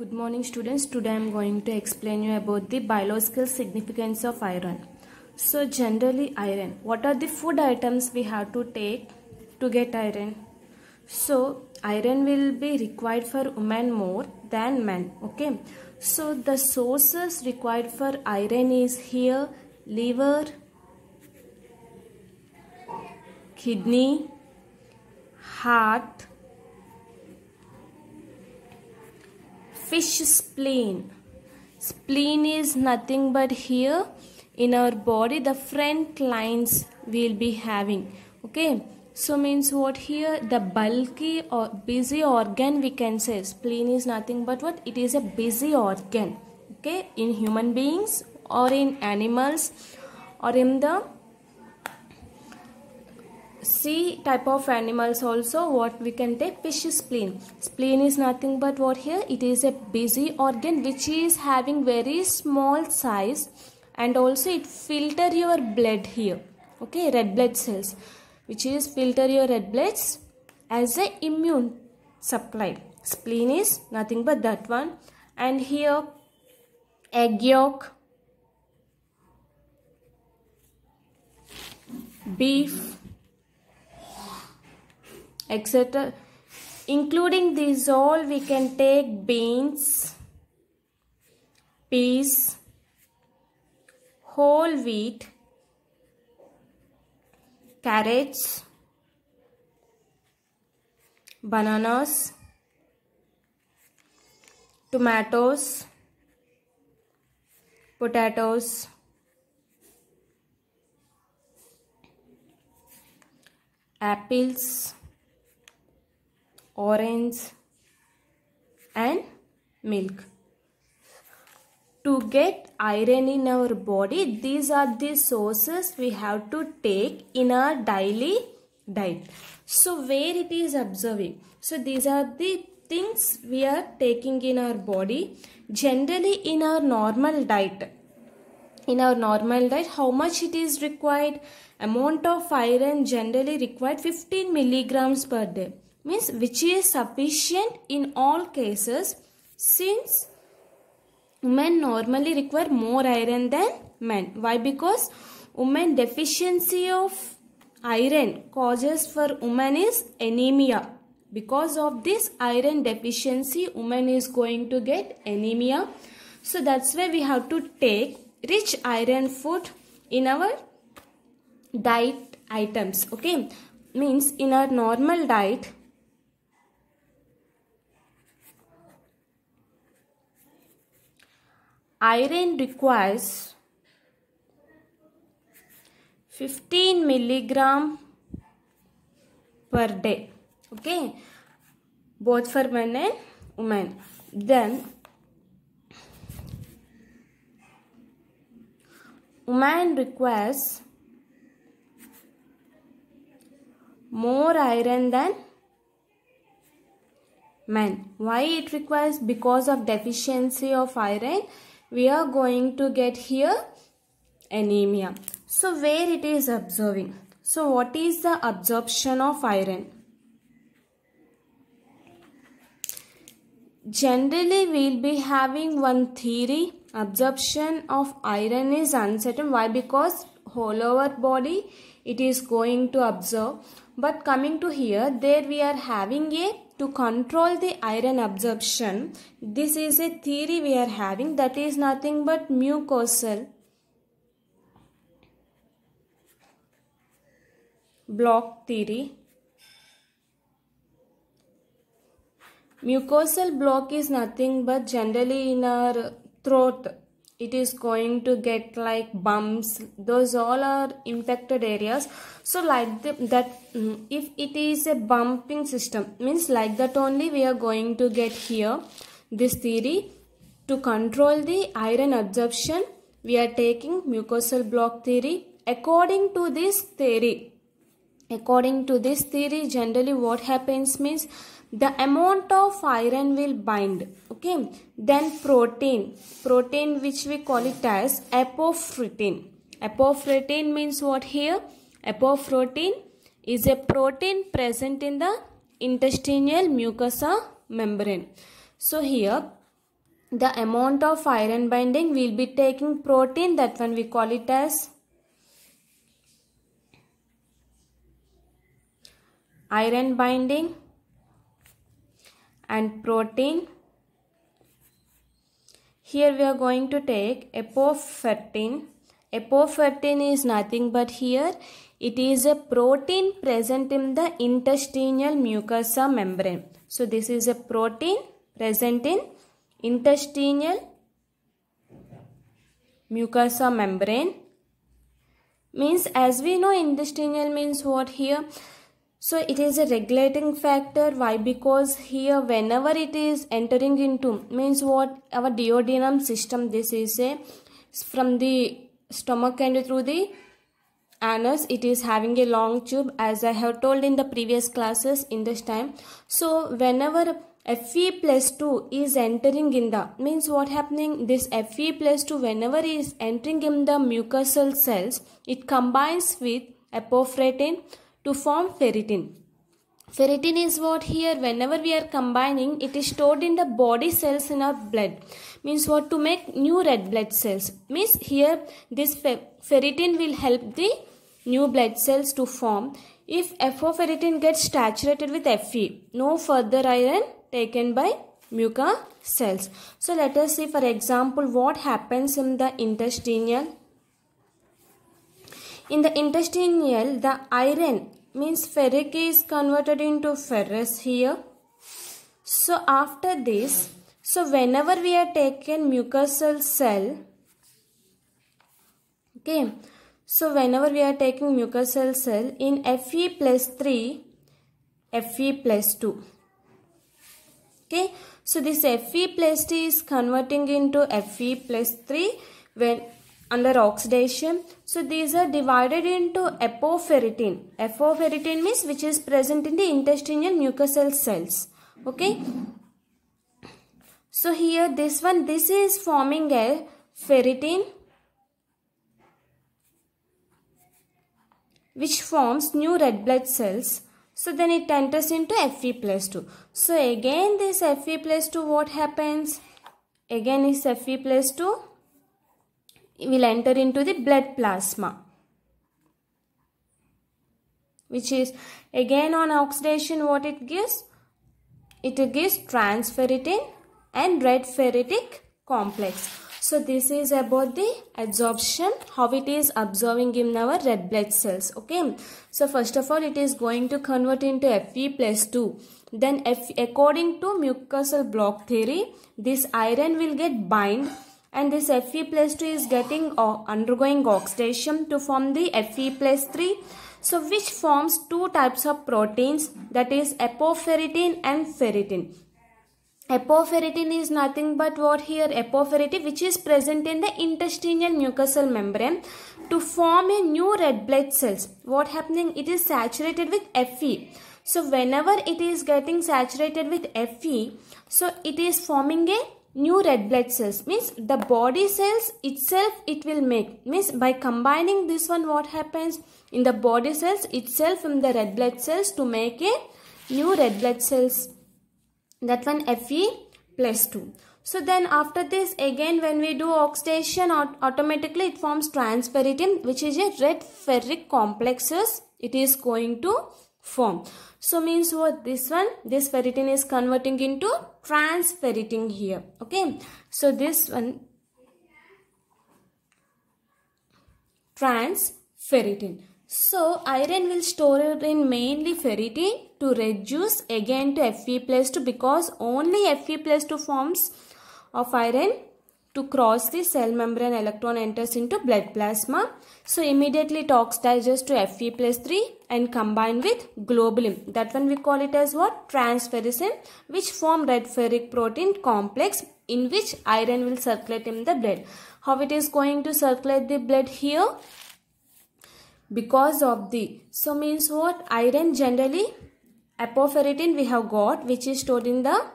Good morning students. Today I am going to explain you about the biological significance of iron. So generally iron. What are the food items we have to take to get iron? So iron will be required for women more than men. Okay. So the sources required for iron is here liver, kidney, heart, fish spleen. Spleen is nothing but here in our body the front lines we'll be having. Okay. So means what here the bulky or busy organ we can say spleen is nothing but what it is a busy organ. Okay. In human beings or in animals or in the sea type of animals also what we can take fish spleen spleen is nothing but what here it is a busy organ which is having very small size and also it filter your blood here okay red blood cells which is filter your red bloods as a immune supply spleen is nothing but that one and here egg yolk beef etc. Including these all we can take beans, peas, whole wheat, carrots, bananas, tomatoes, potatoes, apples orange and milk. To get iron in our body, these are the sources we have to take in our daily diet. So where it is observing? So these are the things we are taking in our body. Generally in our normal diet, in our normal diet how much it is required amount of iron generally required 15 milligrams per day means which is sufficient in all cases since women normally require more iron than men. Why? Because women deficiency of iron causes for women is anemia. Because of this iron deficiency, woman is going to get anemia. So that's why we have to take rich iron food in our diet items. Okay, means in our normal diet iron requires 15 milligram per day okay both for men and women then woman requires more iron than men why it requires because of deficiency of iron we are going to get here anemia. So where it is absorbing. So what is the absorption of iron? Generally we'll be having one theory. Absorption of iron is uncertain. Why? Because whole over body it is going to absorb. But coming to here there we are having a to control the iron absorption. This is a theory we are having that is nothing but mucosal block theory. Mucosal block is nothing but generally in our throat it is going to get like bumps those all are infected areas so like the, that mm, if it is a bumping system means like that only we are going to get here this theory to control the iron absorption we are taking mucosal block theory according to this theory According to this theory, generally what happens means the amount of iron will bind. Okay. Then protein. Protein which we call it as apophytin. Apophytin means what here? Apophytin is a protein present in the intestinal mucosa membrane. So here the amount of iron binding will be taking protein that one we call it as iron binding and protein. Here we are going to take apofertin. Apofertin is nothing but here it is a protein present in the intestinal mucosa membrane. So this is a protein present in intestinal mucosa membrane means as we know intestinal means what here so it is a regulating factor. Why? Because here whenever it is entering into means what our duodenum system this is a from the stomach and through the anus it is having a long tube as I have told in the previous classes in this time. So whenever Fe plus 2 is entering in the means what happening this Fe plus 2 whenever is entering in the mucosal cells it combines with apophratin to form ferritin. Ferritin is what here whenever we are combining it is stored in the body cells in our blood means what to make new red blood cells means here this fer ferritin will help the new blood cells to form if FO ferritin gets saturated with Fe no further iron taken by mucous cells. So let us see for example what happens in the intestinal in the intestinal, the iron means ferric is converted into ferrous here. So after this, so whenever we are taken mucosal cell, okay, so whenever we are taking mucosal cell in Fe plus 3, Fe plus 2. Okay, so this Fe plus 3 is converting into Fe plus 3 when under oxidation. So these are divided into apoferritin. Apoferritin means which is present in the intestinal mucosal cells. Okay. So here this one, this is forming a ferritin which forms new red blood cells. So then it enters into Fe plus 2. So again this Fe plus 2 what happens? Again is Fe plus 2 will enter into the blood plasma which is again on oxidation what it gives it gives transferritin and red ferritic complex so this is about the absorption, how it is absorbing in our red blood cells. Okay. So first of all, it is going to convert into Fe plus 2. Then according to mucosal block theory, this iron will get bind and this Fe plus 2 is getting or uh, undergoing oxidation to form the Fe plus 3. So which forms two types of proteins that is apoferritin and ferritin. Apoferritin is nothing but what here apoferritin which is present in the intestinal mucosal membrane to form a new red blood cells. What happening? It is saturated with Fe. So whenever it is getting saturated with Fe, so it is forming a new red blood cells means the body cells itself it will make means by combining this one what happens in the body cells itself in the red blood cells to make a new red blood cells that one Fe plus 2 so then after this again when we do oxidation automatically it forms transferritin which is a red ferric complexes it is going to form so means what this one, this ferritin is converting into transferritin here. Okay. So this one transferritin. So iron will store in mainly ferritin to reduce again to Fe plus 2 because only Fe plus 2 forms of iron to cross the cell membrane electron enters into blood plasma. So immediately it oxidizes to Fe plus 3 and combine with globulin. That one we call it as what? Transferrin which form red ferric protein complex in which iron will circulate in the blood. How it is going to circulate the blood here? Because of the, so means what? Iron generally apoferritin we have got which is stored in the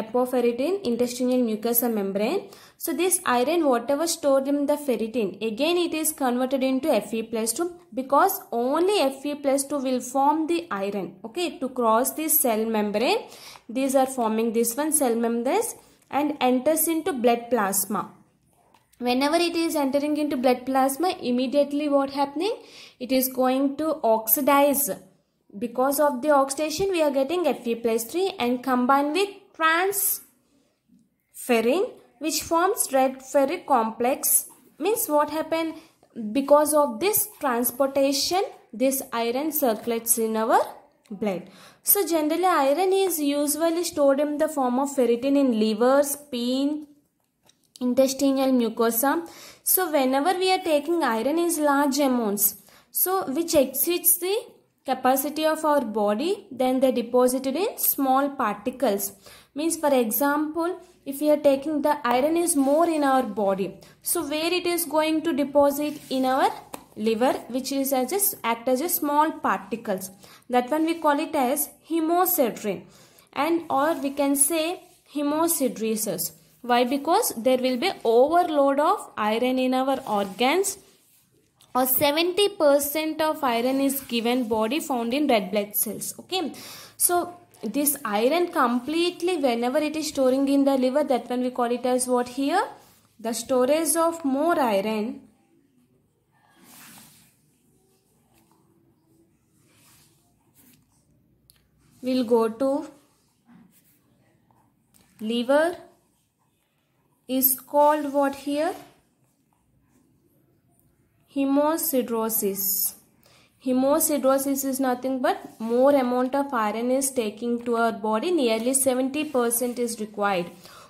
Apoferritin intestinal mucosa membrane. So this iron whatever stored in the ferritin, again it is converted into Fe plus 2 because only Fe plus 2 will form the iron, okay, to cross the cell membrane. These are forming this one cell membranes and enters into blood plasma. Whenever it is entering into blood plasma, immediately what happening? It is going to oxidize because of the oxidation we are getting Fe plus 3 and combined with transferrin which forms red ferric complex means what happened because of this transportation this iron circulates in our blood so generally iron is usually stored in the form of ferritin in liver spleen intestinal mucosa so whenever we are taking iron is large amounts so which exceeds the capacity of our body then they deposited in small particles means for example if we are taking the iron is more in our body so where it is going to deposit in our liver which is as a, act as a small particles that one we call it as hemosiderin and or we can say hemosideresis why because there will be overload of iron in our organs or 70% of iron is given body found in red blood cells okay so this iron completely whenever it is storing in the liver that when we call it as what here the storage of more iron will go to liver is called what here hemosidrosis Hemosidosis is nothing but more amount of iron is taking to our body nearly 70% is required.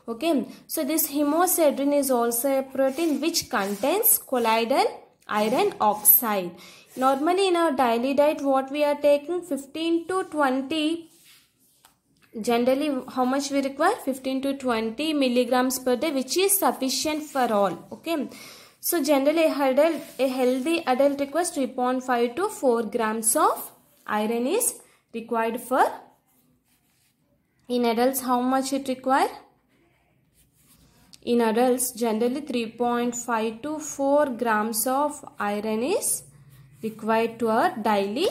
Okay, so this hemosiderin is also a protein which contains colloidal iron oxide. Normally in our daily diet what we are taking 15 to 20 generally how much we require 15 to 20 milligrams per day which is sufficient for all okay so generally a, healthy adult requires 3.5 to 4 grams of iron is required for in adults how much it require? In adults generally 3.5 to 4 grams of iron is required to our daily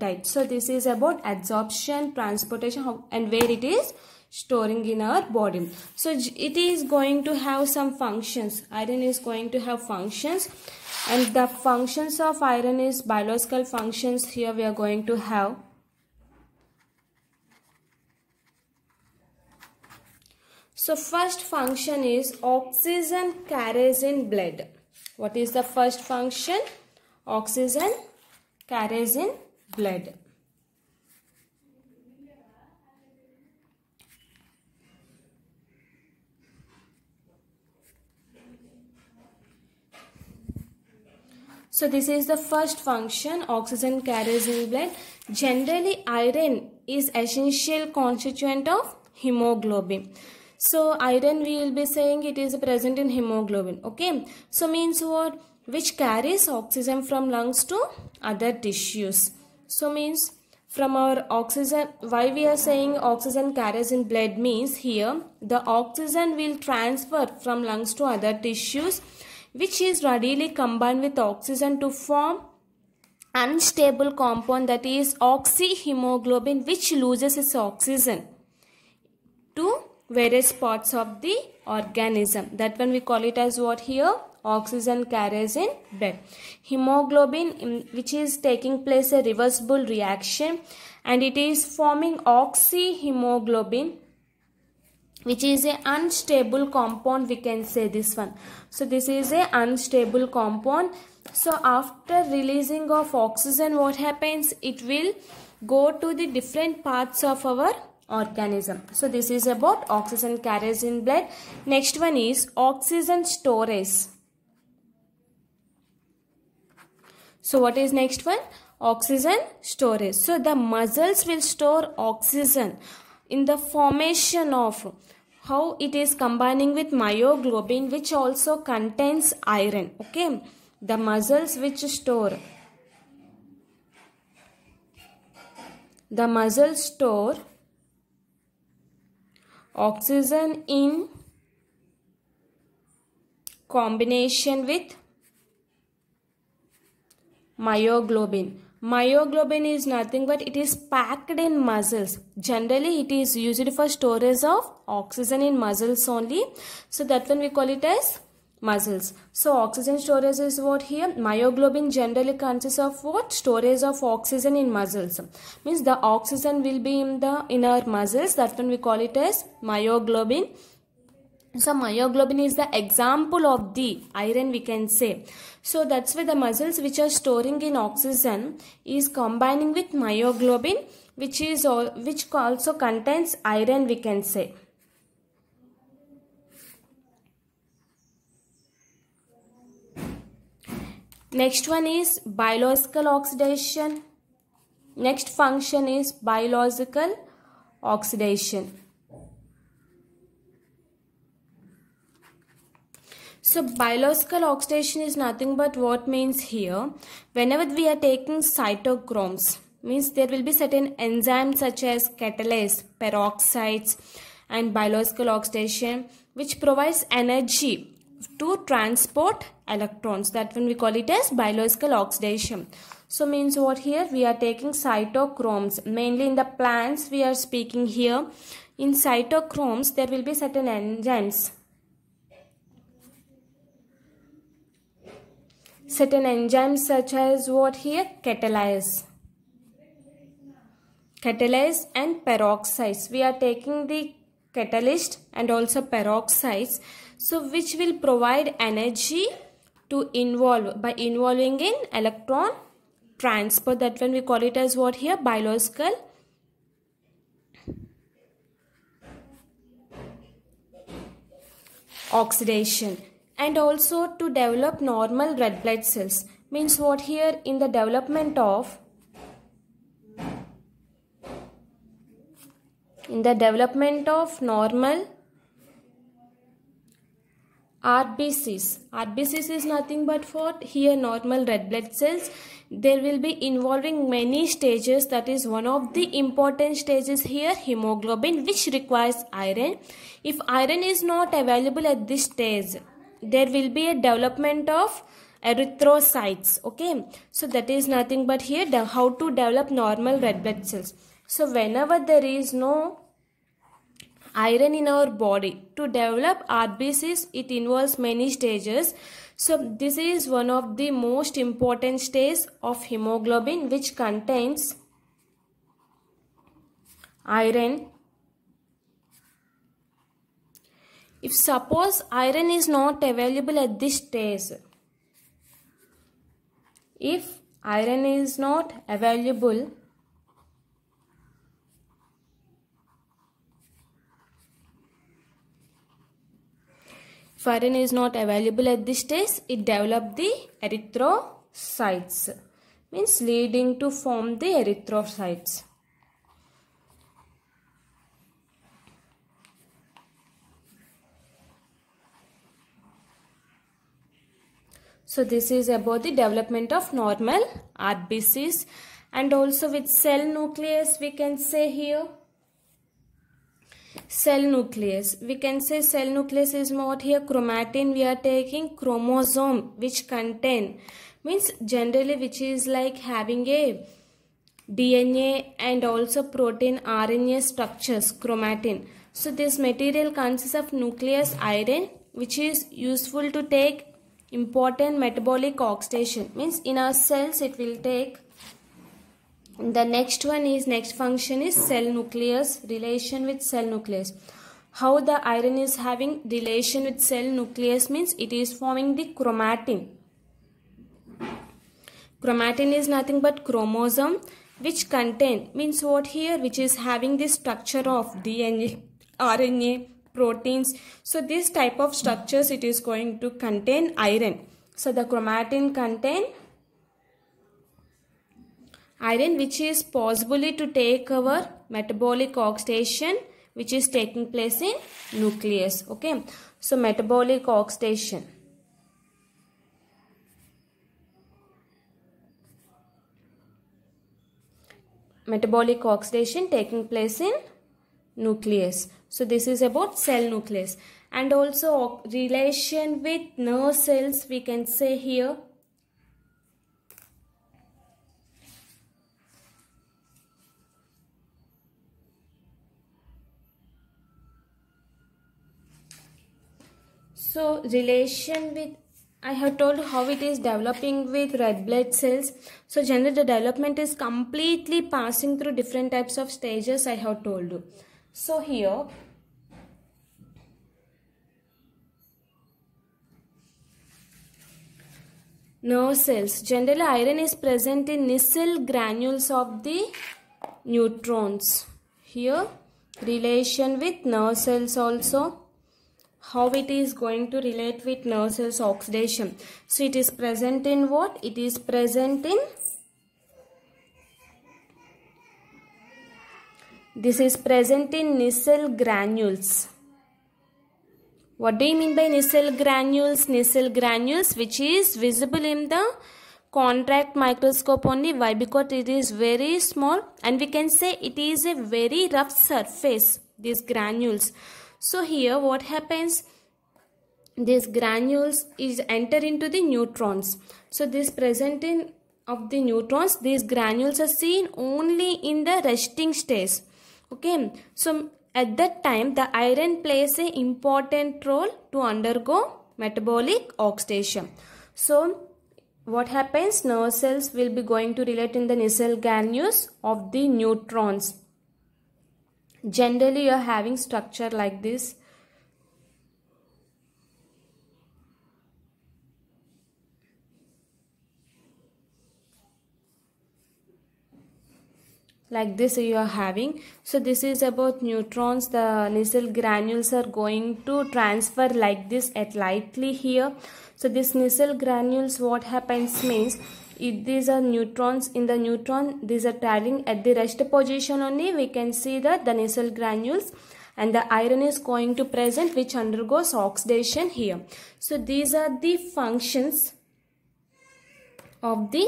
right so this is about absorption transportation and where it is storing in our body so it is going to have some functions iron is going to have functions and the functions of iron is biological functions here we are going to have so first function is oxygen carries in blood what is the first function oxygen carries in blood. So this is the first function oxygen carries in blood. Generally iron is essential constituent of hemoglobin. So iron we will be saying it is present in hemoglobin. Okay. So means what? Which carries oxygen from lungs to other tissues. So means from our oxygen, why we are saying oxygen carries in blood means here the oxygen will transfer from lungs to other tissues which is readily combined with oxygen to form unstable compound that is oxyhemoglobin which loses its oxygen to various parts of the organism that one we call it as what here oxygen carriers in blood. Hemoglobin which is taking place a reversible reaction and it is forming oxyhemoglobin which is a unstable compound we can say this one so this is a unstable compound so after releasing of oxygen what happens it will go to the different parts of our organism so this is about oxygen carriers in blood next one is oxygen storage So what is next one? Oxygen storage. So the muscles will store oxygen in the formation of how it is combining with myoglobin which also contains iron. Okay. The muscles which store the muscles store oxygen in combination with myoglobin myoglobin is nothing but it is packed in muscles generally it is used for storage of oxygen in muscles only so that one we call it as muscles so oxygen storage is what here myoglobin generally consists of what storage of oxygen in muscles means the oxygen will be in the inner muscles that one we call it as myoglobin so myoglobin is the example of the iron we can say so that's why the muscles which are storing in oxygen is combining with myoglobin which is which also contains iron we can say. Next one is biological oxidation. Next function is biological oxidation. So biological oxidation is nothing but what means here. Whenever we are taking cytochromes, means there will be certain enzymes such as catalase, peroxides and biological oxidation which provides energy to transport electrons. That when we call it as biological oxidation. So means what here we are taking cytochromes mainly in the plants we are speaking here. In cytochromes there will be certain enzymes certain enzymes such as what here catalyze catalyze and peroxides we are taking the catalyst and also peroxides so which will provide energy to involve by involving in electron transfer that when we call it as what here biological oxidation and also to develop normal red blood cells means what here in the development of in the development of normal RBCs. RBCs is nothing but for here normal red blood cells. There will be involving many stages that is one of the important stages here hemoglobin which requires iron. If iron is not available at this stage there will be a development of erythrocytes okay so that is nothing but here how to develop normal red blood cells so whenever there is no iron in our body to develop rbcs it involves many stages so this is one of the most important stages of hemoglobin which contains iron If suppose iron is not available at this stage, if iron is not available If iron is not available at this stage, it develop the erythrocytes, means leading to form the erythrocytes. So this is about the development of normal RBCs and also with cell nucleus we can say here cell nucleus we can say cell nucleus is what here chromatin we are taking chromosome which contain means generally which is like having a DNA and also protein RNA structures chromatin so this material consists of nucleus iron which is useful to take important metabolic oxidation means in our cells it will take the next one is next function is cell nucleus relation with cell nucleus how the iron is having relation with cell nucleus means it is forming the chromatin chromatin is nothing but chromosome which contain means what here which is having the structure of dna rna proteins. So this type of structures it is going to contain iron. So the chromatin contain iron which is possibly to take over metabolic oxidation which is taking place in nucleus. Okay. So metabolic oxidation. Metabolic oxidation taking place in nucleus. So this is about cell nucleus. And also relation with nerve cells we can say here. So relation with I have told how it is developing with red blood cells. So generally the development is completely passing through different types of stages I have told you. So here nerve cells. Generally iron is present in nissel granules of the neutrons. Here relation with nerve cells also how it is going to relate with nerve cells oxidation. So it is present in what? It is present in This is present in nissel granules. What do you mean by nissel granules? Nissel granules which is visible in the contract microscope only. Why? Because it is very small and we can say it is a very rough surface, these granules. So here what happens? These granules is enter into the neutrons. So this present in of the neutrons, these granules are seen only in the resting stage okay so at that time the iron plays a important role to undergo metabolic oxidation so what happens nerve cells will be going to relate in the nasal ganglions of the neutrons generally you are having structure like this like this you are having so this is about neutrons the missile granules are going to transfer like this at lightly here so this missile granules what happens means if these are neutrons in the neutron these are traveling at the rest position only we can see that the missile granules and the iron is going to present which undergoes oxidation here so these are the functions of the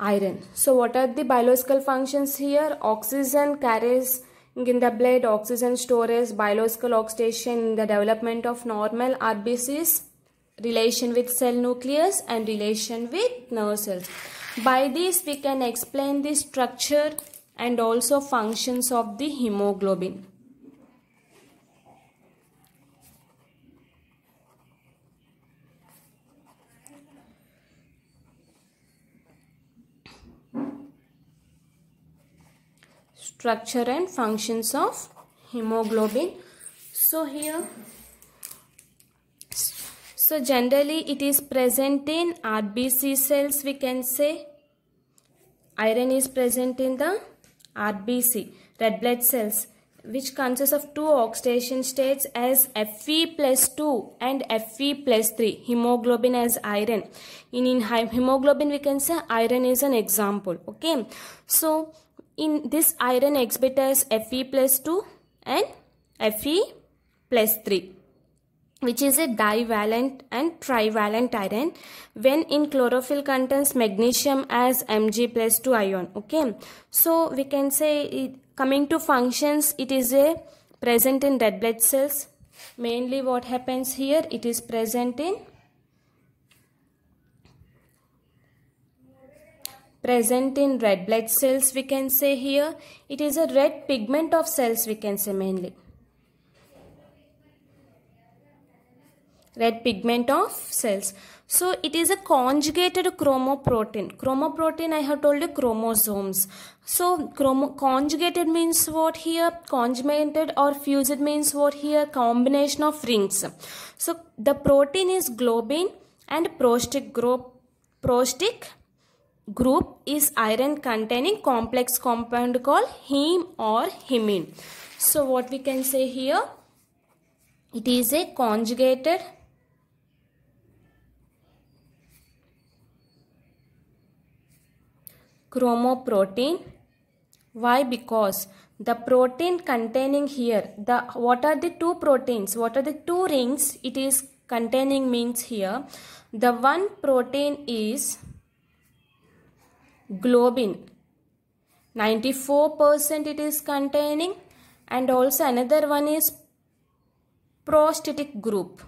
iron. So what are the biological functions here? Oxygen carries in the blood oxygen storage, biological oxidation in the development of normal RBCs, relation with cell nucleus and relation with nerve cells. By this we can explain the structure and also functions of the hemoglobin. structure and functions of hemoglobin so here so generally it is present in rbc cells we can say iron is present in the rbc red blood cells which consists of two oxidation states as Fe plus 2 and Fe plus 3, hemoglobin as iron. In, in hemoglobin, we can say iron is an example. Okay, so in this iron exhibitors Fe plus 2 and Fe plus 3 which is a divalent and trivalent iron when in chlorophyll contains magnesium as Mg plus 2 ion okay so we can say it, coming to functions it is a present in red blood cells mainly what happens here it is present in present in red blood cells we can say here. It is a red pigment of cells we can say mainly. Red pigment of cells. So it is a conjugated chromoprotein. Chromoprotein I have told you chromosomes. So conjugated means what here? Conjugated or fused means what here? Combination of rings. So the protein is globin and prostic group prostic group is iron containing complex compound called heme or hemine. So what we can say here, it is a conjugated chromoprotein. Why? Because the protein containing here, the what are the two proteins? What are the two rings it is containing means here? The one protein is globin 94% it is containing and also another one is prostatic group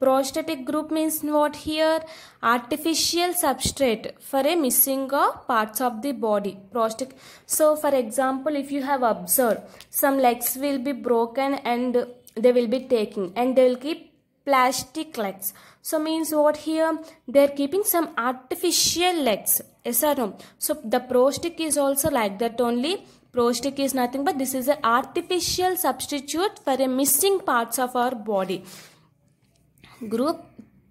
prostatic group means what here artificial substrate for a missing parts of the body Prosthetic. so for example if you have observed some legs will be broken and they will be taking and they will keep plastic legs. So means what here? They are keeping some artificial legs. Yes or no? So the prostic is also like that only. Prostic is nothing but this is an artificial substitute for a missing parts of our body. Group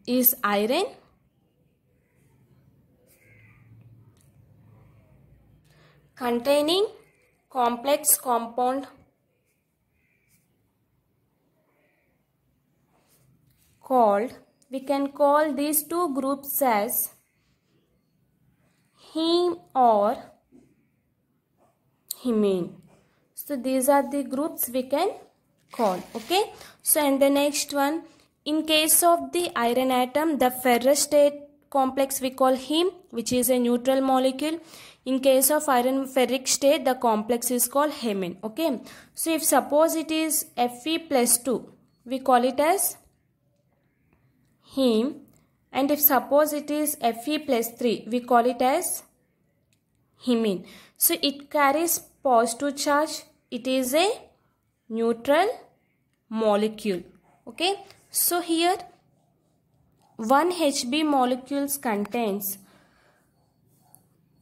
is iron. Containing complex compound called, we can call these two groups as heme or himine. So these are the groups we can call. Okay. So and the next one, in case of the iron atom, the ferrous state complex we call heme which is a neutral molecule. In case of iron ferric state the complex is called hemine. Okay. So if suppose it is Fe plus 2 we call it as heme and if suppose it is Fe plus 3 we call it as hemine. So it carries positive charge. It is a neutral molecule. Okay. So here 1 Hb molecules contains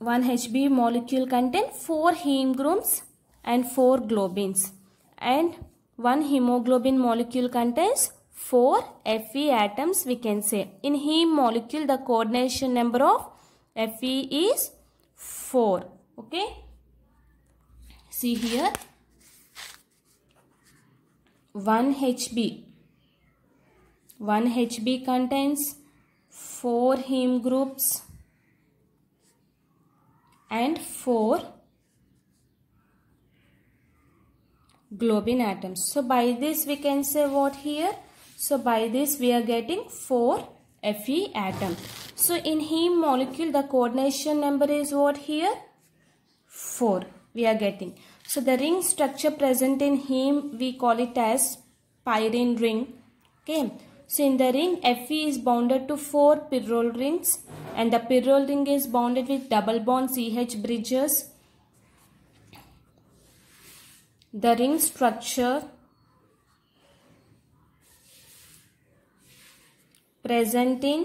1 Hb molecule contain 4 heme and 4 globins and 1 hemoglobin molecule contains four Fe atoms we can say. In heme molecule the coordination number of Fe is 4. Okay. See here 1 Hb. 1 Hb contains 4 heme groups and 4 globin atoms. So by this we can say what here? So by this we are getting 4 Fe atom. So in heme molecule the coordination number is what here? 4 we are getting. So the ring structure present in heme we call it as pyrene ring. Okay. So in the ring Fe is bounded to 4 pyrrole rings and the pyrrole ring is bounded with double bond CH bridges. The ring structure present in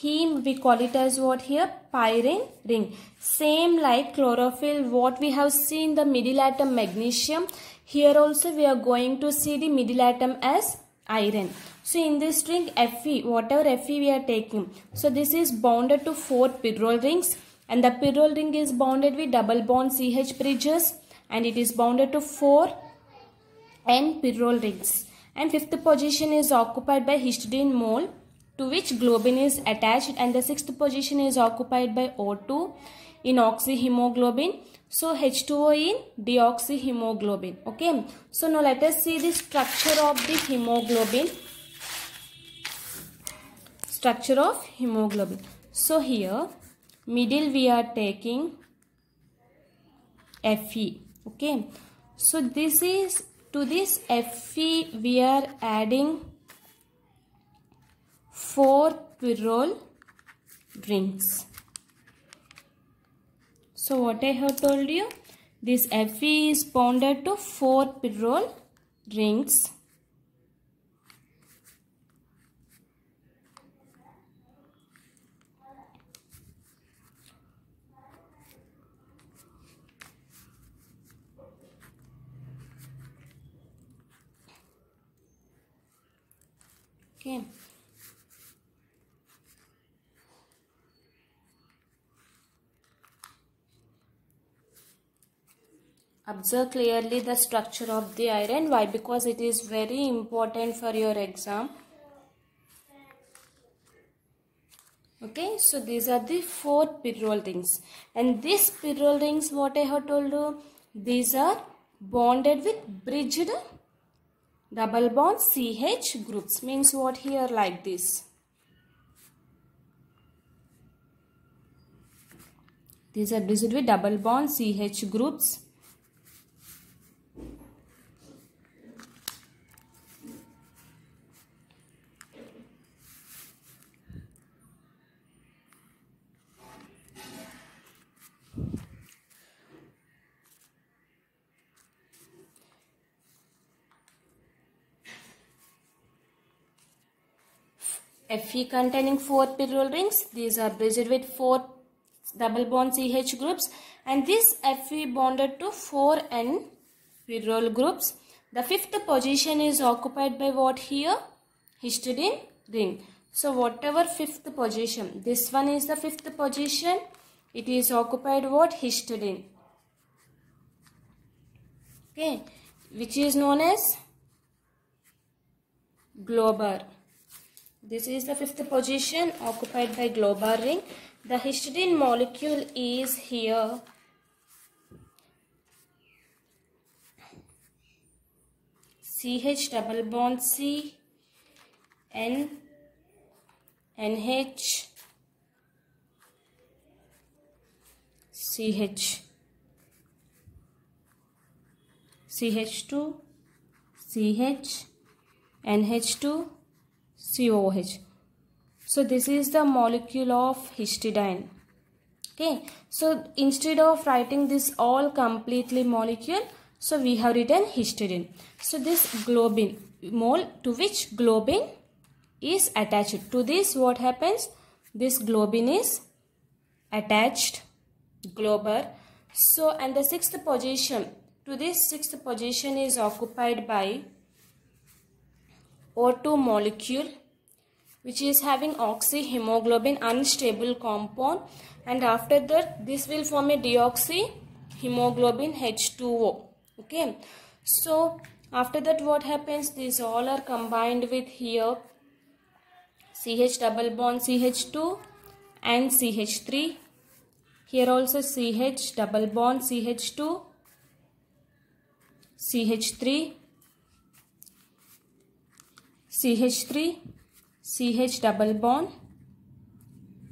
heme we call it as what here pyrene ring same like chlorophyll what we have seen the middle atom magnesium here also we are going to see the middle atom as iron so in this ring fe whatever fe we are taking so this is bounded to four pyrrole rings and the pyrrole ring is bounded with double bond ch bridges and it is bounded to four n pyrrole rings and fifth position is occupied by histidine mole to which globin is attached and the sixth position is occupied by O2 in oxyhemoglobin. So H2O in deoxyhemoglobin. Okay. So now let us see the structure of the hemoglobin. Structure of hemoglobin. So here middle we are taking Fe. Okay. So this is to this Fe we are adding 4 pyrrole rings. So what I have told you, this Fe is bonded to 4 pyrrole rings. Okay. Observe clearly the structure of the iron. Why? Because it is very important for your exam. okay so these are the four pyrrole rings and these pyrrole rings what i have told you these are bonded with bridged double bond CH groups means what here like this. These are residued with double bond CH groups. Fe containing 4 pyrrole rings. These are bridged with 4 double bond CH groups and this Fe bonded to 4 N pyrrole groups. The fifth position is occupied by what here? Histidine ring. So whatever fifth position, this one is the fifth position. It is occupied what? Histidine. Okay, which is known as globar. This is the fifth position occupied by globar ring. The histidine molecule is here. CH double bond C N NH CH CH2 CH NH2 COOH. So this is the molecule of histidine. Okay. So instead of writing this all completely molecule, so we have written histidine. So this globin mole to which globin is attached. To this what happens? This globin is attached glober. So and the sixth position to this sixth position is occupied by O2 molecule which is having oxyhemoglobin unstable compound and after that this will form a deoxyhemoglobin H2O okay so after that what happens these all are combined with here CH double bond CH2 and CH3 here also CH double bond CH2 CH3 CH3 CH double bond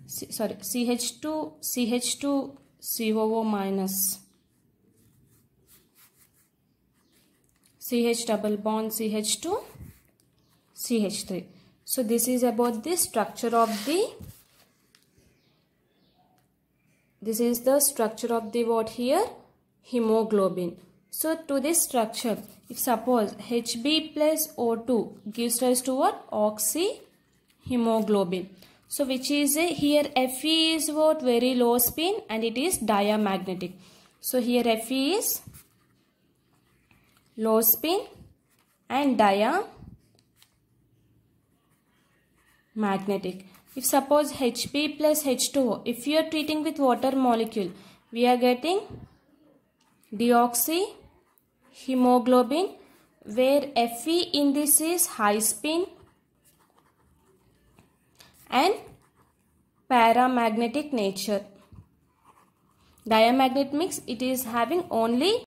C, sorry CH2 CH2 COO minus CH double bond CH2 CH3 so this is about the structure of the this is the structure of the what here hemoglobin so to this structure if suppose Hb plus O2 gives rise to what oxy hemoglobin. So which is eh, here Fe is what very low spin and it is diamagnetic. So here Fe is low spin and diamagnetic. If suppose HP plus H2O, if you are treating with water molecule, we are getting deoxyhemoglobin, where Fe in this is high spin and paramagnetic nature. Diamagnet mix. it is having only